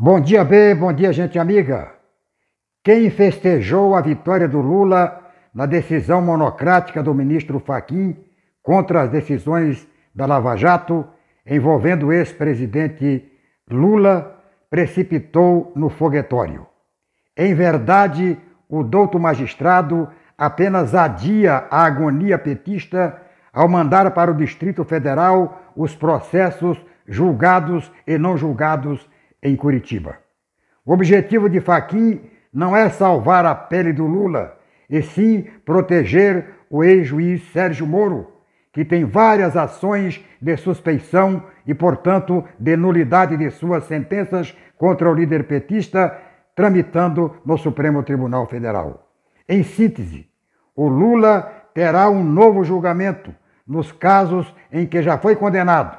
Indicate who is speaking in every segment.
Speaker 1: Bom dia, B, bom dia, gente amiga. Quem festejou a vitória do Lula na decisão monocrática do ministro Faquim contra as decisões da Lava Jato envolvendo o ex-presidente Lula precipitou no foguetório. Em verdade, o douto magistrado apenas adia a agonia petista ao mandar para o Distrito Federal os processos julgados e não julgados em Curitiba. O objetivo de Faquim não é salvar a pele do Lula, e sim proteger o ex-juiz Sérgio Moro, que tem várias ações de suspeição e, portanto, de nulidade de suas sentenças contra o líder petista tramitando no Supremo Tribunal Federal. Em síntese, o Lula terá um novo julgamento nos casos em que já foi condenado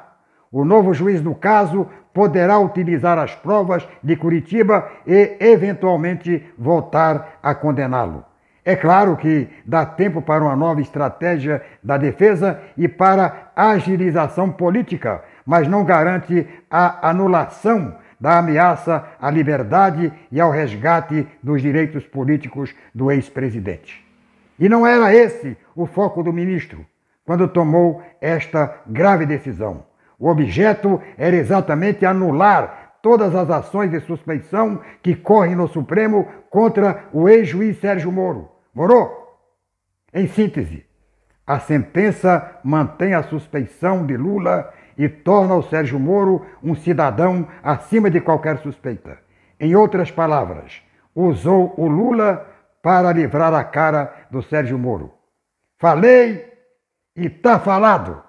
Speaker 1: o novo juiz do caso poderá utilizar as provas de Curitiba e, eventualmente, voltar a condená-lo. É claro que dá tempo para uma nova estratégia da defesa e para agilização política, mas não garante a anulação da ameaça à liberdade e ao resgate dos direitos políticos do ex-presidente. E não era esse o foco do ministro quando tomou esta grave decisão. O objeto era exatamente anular todas as ações de suspeição que correm no Supremo contra o ex-juiz Sérgio Moro. Moro? Em síntese, a sentença mantém a suspeição de Lula e torna o Sérgio Moro um cidadão acima de qualquer suspeita. Em outras palavras, usou o Lula para livrar a cara do Sérgio Moro. Falei e tá falado!